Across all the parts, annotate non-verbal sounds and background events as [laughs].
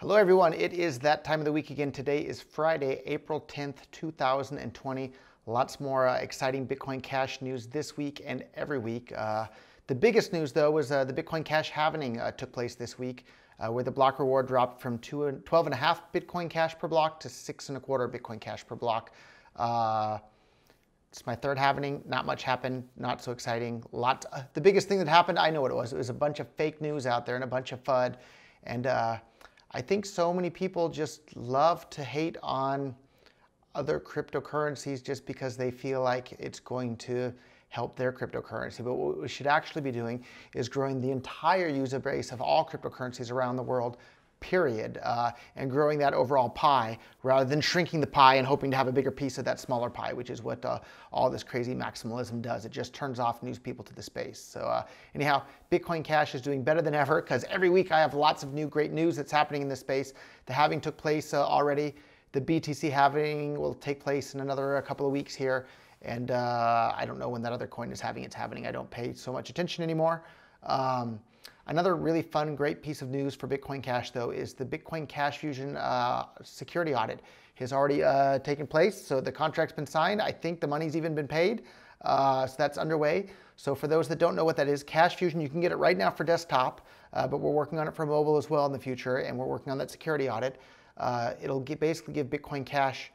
Hello everyone, it is that time of the week again. Today is Friday, April 10th, 2020. Lots more uh, exciting Bitcoin Cash news this week and every week. Uh, the biggest news though was uh, the Bitcoin Cash halving uh, took place this week, uh, where the block reward dropped from two and 12 and a half Bitcoin Cash per block to six and a quarter Bitcoin Cash per block. Uh, it's my third happening. not much happened, not so exciting. Lot, the biggest thing that happened, I know what it was, it was a bunch of fake news out there and a bunch of FUD. And I think so many people just love to hate on other cryptocurrencies just because they feel like it's going to help their cryptocurrency. But what we should actually be doing is growing the entire user base of all cryptocurrencies around the world period, uh, and growing that overall pie rather than shrinking the pie and hoping to have a bigger piece of that smaller pie, which is what uh, all this crazy maximalism does. It just turns off news people to the space. So uh, anyhow, Bitcoin Cash is doing better than ever because every week I have lots of new great news that's happening in this space. The halving took place uh, already. The BTC halving will take place in another uh, couple of weeks here. And uh, I don't know when that other coin is having its happening. I don't pay so much attention anymore. Um, Another really fun, great piece of news for Bitcoin Cash, though, is the Bitcoin Cash Fusion uh, security audit has already uh, taken place. So the contract's been signed. I think the money's even been paid. Uh, so that's underway. So for those that don't know what that is, Cash Fusion, you can get it right now for desktop, uh, but we're working on it for mobile as well in the future, and we're working on that security audit. Uh, it'll get, basically give Bitcoin Cash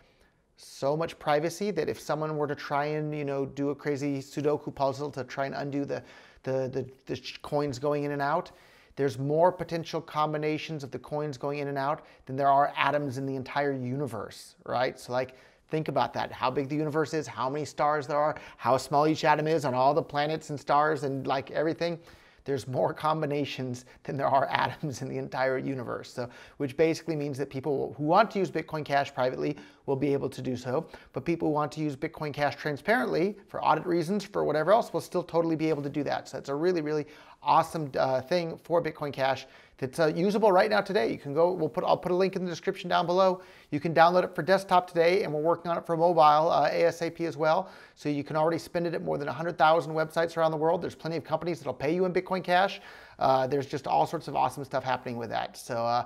so much privacy that if someone were to try and you know do a crazy Sudoku puzzle to try and undo the the, the, the coins going in and out. There's more potential combinations of the coins going in and out than there are atoms in the entire universe, right? So like think about that, how big the universe is, how many stars there are, how small each atom is on all the planets and stars and like everything there's more combinations than there are atoms in the entire universe. So, which basically means that people who want to use Bitcoin Cash privately will be able to do so, but people who want to use Bitcoin Cash transparently for audit reasons, for whatever else, will still totally be able to do that. So it's a really, really awesome uh, thing for Bitcoin Cash it's uh, usable right now today. You can go, we'll put, I'll put a link in the description down below. You can download it for desktop today and we're working on it for mobile uh, ASAP as well. So you can already spend it at more than 100,000 websites around the world. There's plenty of companies that'll pay you in Bitcoin Cash. Uh, there's just all sorts of awesome stuff happening with that. So, uh,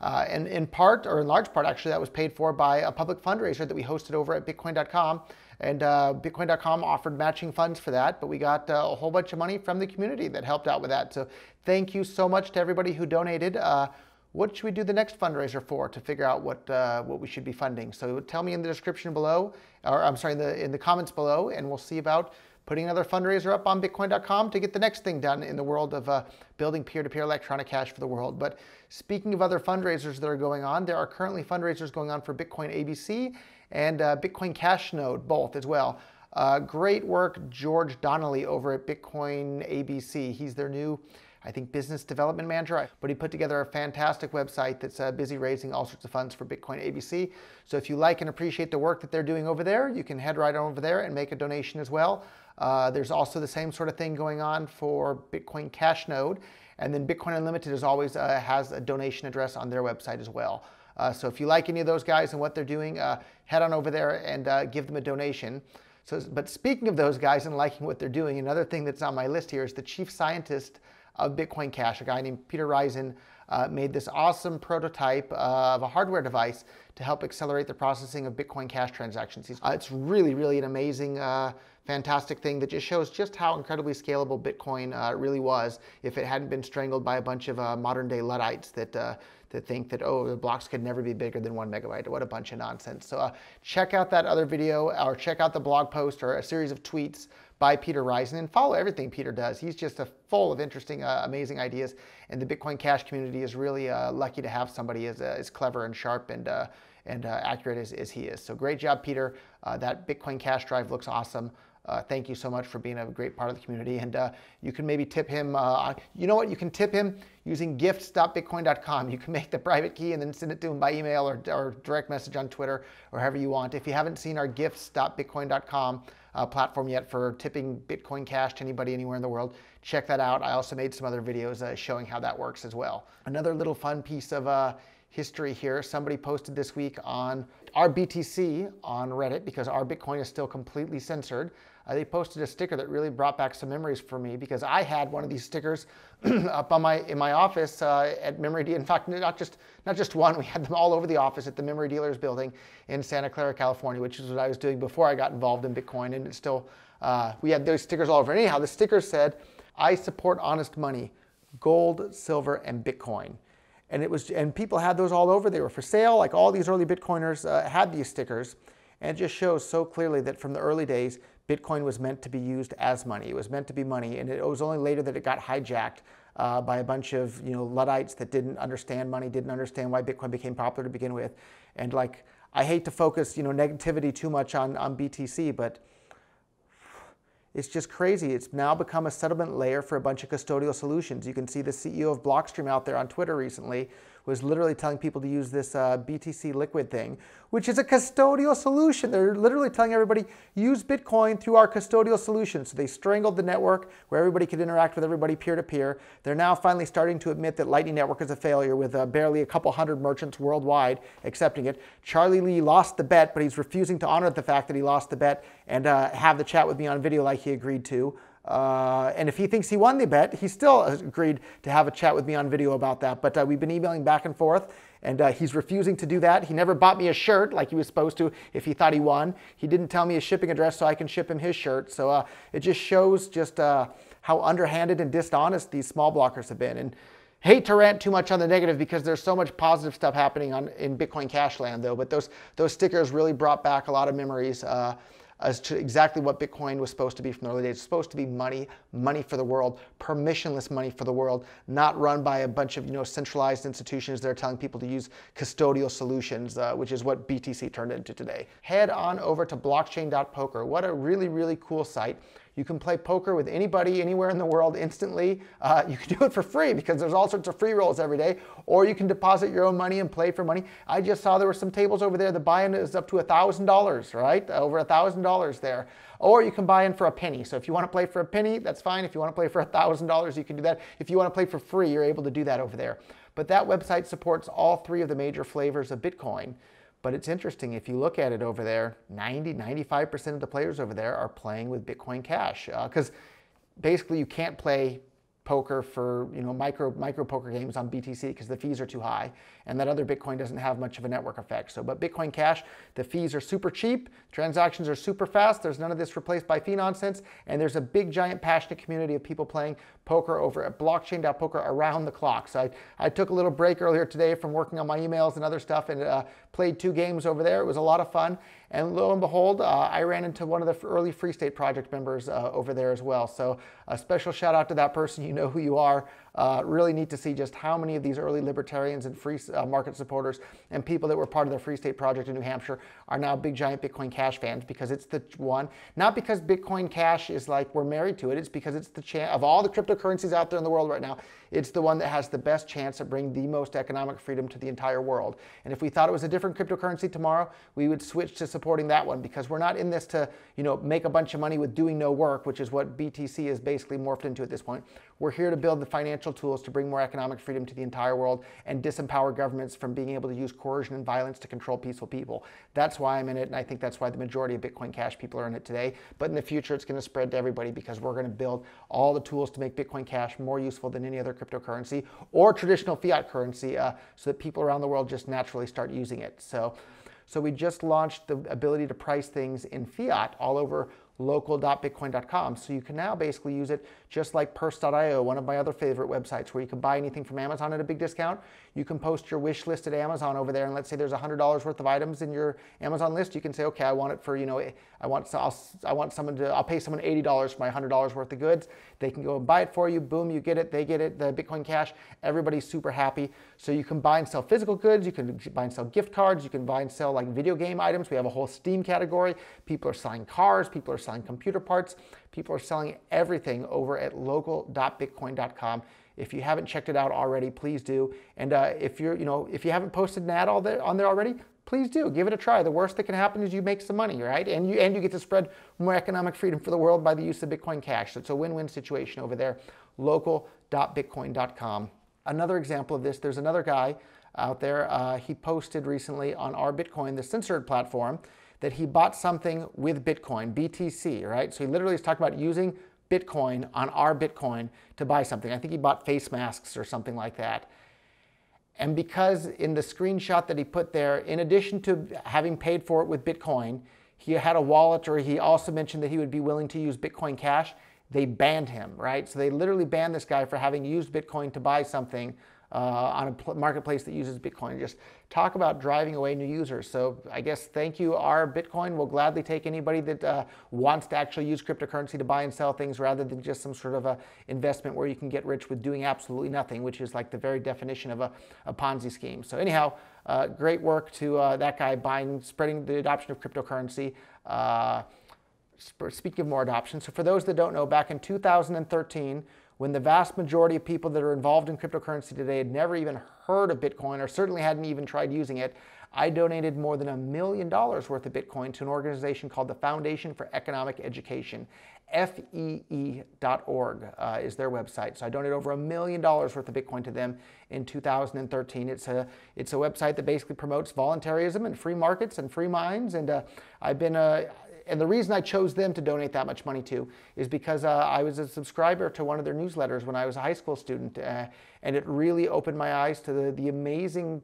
uh, and in part, or in large part actually, that was paid for by a public fundraiser that we hosted over at bitcoin.com. And uh, Bitcoin.com offered matching funds for that, but we got uh, a whole bunch of money from the community that helped out with that. So thank you so much to everybody who donated. Uh, what should we do the next fundraiser for to figure out what uh, what we should be funding? So tell me in the description below, or I'm sorry, in the, in the comments below, and we'll see about putting another fundraiser up on bitcoin.com to get the next thing done in the world of uh, building peer-to-peer electronic cash for the world. But speaking of other fundraisers that are going on, there are currently fundraisers going on for Bitcoin ABC and uh, Bitcoin Cash Node, both as well. Uh, great work, George Donnelly over at Bitcoin ABC. He's their new, I think, business development manager, but he put together a fantastic website that's uh, busy raising all sorts of funds for Bitcoin ABC. So if you like and appreciate the work that they're doing over there, you can head right over there and make a donation as well. Uh, there's also the same sort of thing going on for Bitcoin Cash Node. And then Bitcoin Unlimited, as always, uh, has a donation address on their website as well. Uh, so if you like any of those guys and what they're doing, uh, head on over there and uh, give them a donation. So, but speaking of those guys and liking what they're doing, another thing that's on my list here is the chief scientist of Bitcoin Cash, a guy named Peter Risen, uh, made this awesome prototype uh, of a hardware device to help accelerate the processing of Bitcoin Cash transactions. Uh, it's really, really an amazing, uh, fantastic thing that just shows just how incredibly scalable Bitcoin uh, really was if it hadn't been strangled by a bunch of uh, modern day Luddites that uh, that think that, oh, the blocks could never be bigger than one megabyte. What a bunch of nonsense. So uh, check out that other video or check out the blog post or a series of tweets by Peter Risen and follow everything Peter does. He's just a, full of interesting, uh, amazing ideas, and the Bitcoin Cash community is really uh, lucky to have somebody as, uh, as clever and sharp and and uh, accurate as, as, he is. So great job, Peter. Uh, that Bitcoin Cash Drive looks awesome. Uh, thank you so much for being a great part of the community. And uh, you can maybe tip him. Uh, uh you know what? You can tip him using gifts.bitcoin.com. You can make the private key and then send it to him by email or, or direct message on Twitter or however you want. If you haven't seen our gifts.bitcoin.com uh, platform yet for tipping Bitcoin Cash to anybody anywhere in the world, check that out. I also made some other videos uh, showing how that works as well. Another little fun piece of history here. Somebody posted this week on RBTC on Reddit because our Bitcoin is still completely censored. Uh, they posted a sticker that really brought back some memories for me because I had one of these stickers [clears throat] up on my in my office uh, at Memory Deal. In fact, not just not just one. We had them all over the office at the Memory Dealers building in Santa Clara, California, which is what I was doing before I got involved in Bitcoin. And it's still uh, we had those stickers all over. Anyhow, the sticker said, "I support honest money, gold, silver, and Bitcoin." and it was and people had those all over. They were for sale. Like all these early Bitcoiners uh, had these stickers, and it just shows so clearly that from the early days, Bitcoin was meant to be used as money. It was meant to be money, and it was only later that it got hijacked uh, by a bunch of you know Luddites that didn't understand money, didn't understand why Bitcoin became popular to begin with, and like I hate to focus you know negativity too much on on BTC, but it's just crazy. It's now become a settlement layer for a bunch of custodial solutions. You can see the CEO of Blockstream out there on Twitter recently was literally telling people to use this uh, BTC liquid thing, which is a custodial solution. They're literally telling everybody, use Bitcoin through our custodial solution. So they strangled the network where everybody could interact with everybody peer to peer. They're now finally starting to admit that Lightning Network is a failure with uh, barely a couple hundred merchants worldwide accepting it. Charlie Lee lost the bet, but he's refusing to honor the fact that he lost the bet and uh, have the chat with me on video like he agreed to. Uh, and if he thinks he won the bet, he still agreed to have a chat with me on video about that. But uh, we've been emailing back and forth, and uh, he's refusing to do that. He never bought me a shirt like he was supposed to if he thought he won. He didn't tell me his shipping address so I can ship him his shirt. So uh, it just shows just uh, how underhanded and dishonest these small blockers have been. And hate to rant too much on the negative because there's so much positive stuff happening on in Bitcoin Cash land though. But those those stickers really brought back a lot of memories. Uh, as to exactly what Bitcoin was supposed to be from the early days. It's supposed to be money, money for the world, permissionless money for the world, not run by a bunch of you know centralized institutions that are telling people to use custodial solutions, uh, which is what BTC turned into today. Head on over to blockchain.poker. What a really, really cool site. You can play poker with anybody, anywhere in the world instantly. Uh, you can do it for free because there's all sorts of free rolls every day. Or you can deposit your own money and play for money. I just saw there were some tables over there. The buy-in is up to $1,000, right? Over $1,000 there. Or you can buy in for a penny. So if you want to play for a penny, that's fine. If you want to play for $1,000, you can do that. If you want to play for free, you're able to do that over there. But that website supports all three of the major flavors of Bitcoin. But it's interesting, if you look at it over there, 90, 95% of the players over there are playing with Bitcoin Cash. Because uh, basically you can't play poker for you know micro micro poker games on BTC because the fees are too high and that other Bitcoin doesn't have much of a network effect. So but Bitcoin Cash, the fees are super cheap, transactions are super fast, there's none of this replaced by fee nonsense, and there's a big giant passionate community of people playing poker over at blockchain.poker around the clock. So I, I took a little break earlier today from working on my emails and other stuff and uh, played two games over there. It was a lot of fun. And lo and behold, uh, I ran into one of the early Free State Project members uh, over there as well. So a special shout out to that person. You know who you are. Uh, really neat to see just how many of these early libertarians and free uh, market supporters and people that were part of the Free State Project in New Hampshire are now big giant Bitcoin Cash fans because it's the one, not because Bitcoin Cash is like we're married to it, it's because it's the chance of all the cryptocurrencies out there in the world right now, it's the one that has the best chance of bringing the most economic freedom to the entire world. And if we thought it was a different cryptocurrency tomorrow, we would switch to supporting that one because we're not in this to, you know, make a bunch of money with doing no work, which is what BTC is basically morphed into at this point. We're here to build the financial tools to bring more economic freedom to the entire world and disempower governments from being able to use coercion and violence to control peaceful people. That's why I'm in it, and I think that's why the majority of Bitcoin Cash people are in it today. But in the future, it's going to spread to everybody because we're going to build all the tools to make Bitcoin Cash more useful than any other cryptocurrency or traditional fiat currency uh, so that people around the world just naturally start using it. So, so we just launched the ability to price things in fiat all over local.bitcoin.com. So you can now basically use it just like purse.io, one of my other favorite websites where you can buy anything from Amazon at a big discount. You can post your wish list at Amazon over there and let's say there's $100 worth of items in your Amazon list, you can say, "Okay, I want it for, you know, I want I'll, I want someone to I'll pay someone $80 for my $100 worth of goods. They can go and buy it for you. Boom, you get it. They get it. The Bitcoin Cash, everybody's super happy. So you can buy and sell physical goods, you can buy and sell gift cards, you can buy and sell like video game items. We have a whole Steam category. People are selling cars, people are selling computer parts. People are selling everything over at local.bitcoin.com. If you haven't checked it out already, please do. And uh, if you're, you know, if you haven't posted an ad all there, on there already, please do give it a try. The worst that can happen is you make some money, right? And you and you get to spread more economic freedom for the world by the use of Bitcoin Cash. So it's a win-win situation over there. Local.bitcoin.com. Another example of this. There's another guy out there. Uh, he posted recently on our Bitcoin, the censored platform that he bought something with Bitcoin, BTC, right? So he literally is talking about using Bitcoin on our Bitcoin to buy something. I think he bought face masks or something like that. And because in the screenshot that he put there, in addition to having paid for it with Bitcoin, he had a wallet or he also mentioned that he would be willing to use Bitcoin Cash, they banned him, right? So they literally banned this guy for having used Bitcoin to buy something uh, on a marketplace that uses Bitcoin. Just talk about driving away new users. So I guess thank you, our Bitcoin. will gladly take anybody that uh, wants to actually use cryptocurrency to buy and sell things rather than just some sort of a investment where you can get rich with doing absolutely nothing, which is like the very definition of a, a Ponzi scheme. So anyhow, uh, great work to uh, that guy buying, spreading the adoption of cryptocurrency uh, speaking of more adoption, so for those that don't know, back in 2013, when the vast majority of people that are involved in cryptocurrency today had never even heard of Bitcoin or certainly hadn't even tried using it, I donated more than a million dollars worth of Bitcoin to an organization called the Foundation for Economic Education. FEE.org uh, is their website. So I donated over a million dollars worth of Bitcoin to them in 2013. It's a, it's a website that basically promotes voluntarism and free markets and free minds. And uh, I've been, a uh, and the reason I chose them to donate that much money to is because uh, I was a subscriber to one of their newsletters when I was a high school student, uh, and it really opened my eyes to the, the amazing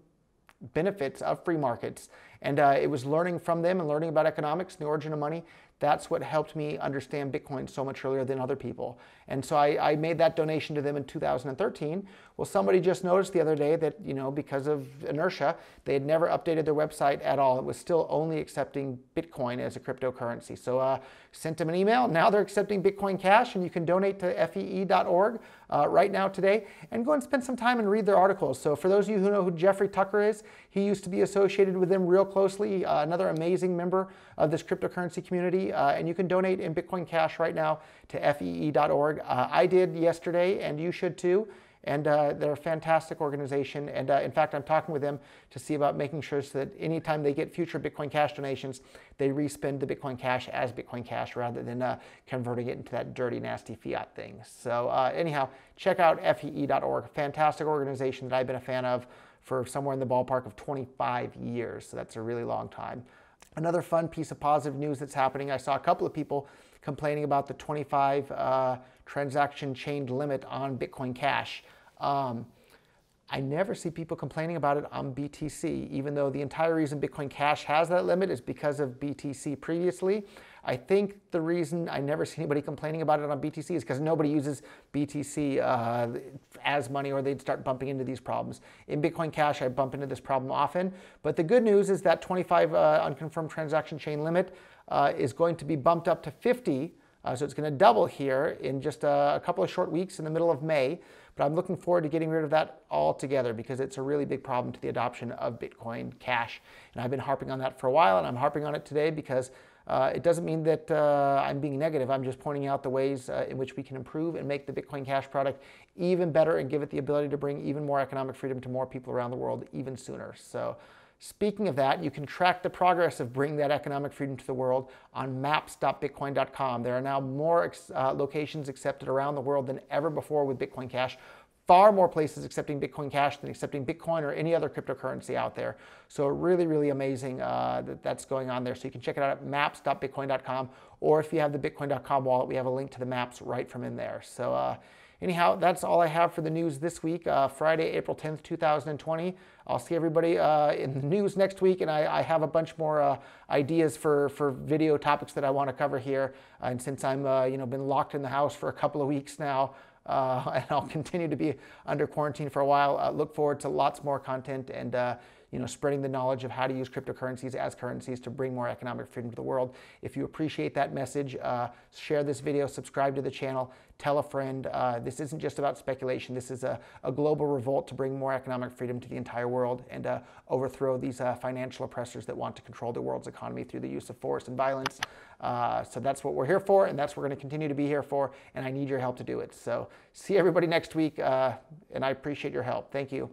benefits of free markets. And uh, it was learning from them and learning about economics and the origin of money that's what helped me understand Bitcoin so much earlier than other people. And so I, I, made that donation to them in 2013. Well, somebody just noticed the other day that, you know, because of inertia, they had never updated their website at all. It was still only accepting Bitcoin as a cryptocurrency. So uh, sent them an email. Now they're accepting Bitcoin Cash, and you can donate to fee.org uh, right now today and go and spend some time and read their articles. So for those of you who know who Jeffrey Tucker is, he used to be associated with them real closely, uh, another amazing member of this cryptocurrency community. Uh, and you can donate in Bitcoin Cash right now to fee.org. Uh, I did yesterday and you should too. And uh, they're a fantastic organization. And uh, in fact, I'm talking with them to see about making sure so that anytime they get future Bitcoin Cash donations, they respend the Bitcoin Cash as Bitcoin Cash rather than uh, converting it into that dirty, nasty fiat thing. So, uh, anyhow, check out fee.org. Fantastic organization that I've been a fan of for somewhere in the ballpark of 25 years. So, that's a really long time. Another fun piece of positive news that's happening, I saw a couple of people complaining about the 25 uh, transaction chained limit on Bitcoin Cash. Um, I never see people complaining about it on BTC, even though the entire reason Bitcoin Cash has that limit is because of BTC previously. I think the reason I never see anybody complaining about it on BTC is because nobody uses BTC uh, as money or they'd start bumping into these problems. In Bitcoin Cash, I bump into this problem often. But the good news is that 25 uh, unconfirmed transaction chain limit uh, is going to be bumped up to 50. Uh, so it's going to double here in just a, a couple of short weeks in the middle of May. But I'm looking forward to getting rid of that altogether because it's a really big problem to the adoption of Bitcoin Cash. And I've been harping on that for a while and I'm harping on it today because uh, it doesn't mean that uh, I'm being negative. I'm just pointing out the ways uh, in which we can improve and make the Bitcoin Cash product even better and give it the ability to bring even more economic freedom to more people around the world even sooner. So, speaking of that, you can track the progress of bringing that economic freedom to the world on maps.bitcoin.com. There are now more ex- uh, locations accepted around the world than ever before with Bitcoin Cash far more places accepting Bitcoin Cash than accepting Bitcoin or any other cryptocurrency out there. So really, really amazing uh, that that's going on there. So you can check it out at maps.bitcoin.com, or if you have the bitcoin.com wallet, we have a link to the maps right from in there. So uh, anyhow, that's all I have for the news this week, uh, Friday, April 10th, 2020. I'll see everybody uh, in the news next week, and I, I have a bunch more uh, ideas for, for video topics that I want to cover here. And since I'm, uh, you know, been locked in the house for a couple of weeks now, uh, [laughs] and I'll continue to be under quarantine for a while. Uh, look forward to lots more content and uh, you know, spreading the knowledge of how to use cryptocurrencies as currencies to bring more economic freedom to the world. If you appreciate that message, uh, share this video, subscribe to the channel, tell a friend. Uh, this isn't just about speculation. This is a, a, global revolt to bring more economic freedom to the entire world and uh, overthrow these uh, financial oppressors that want to control the world's economy through the use of force and violence. Uh, so that's what we're here for, and that's what we're going to continue to be here for, and I need your help to do it. So see everybody next week, uh, and I appreciate your help. Thank you.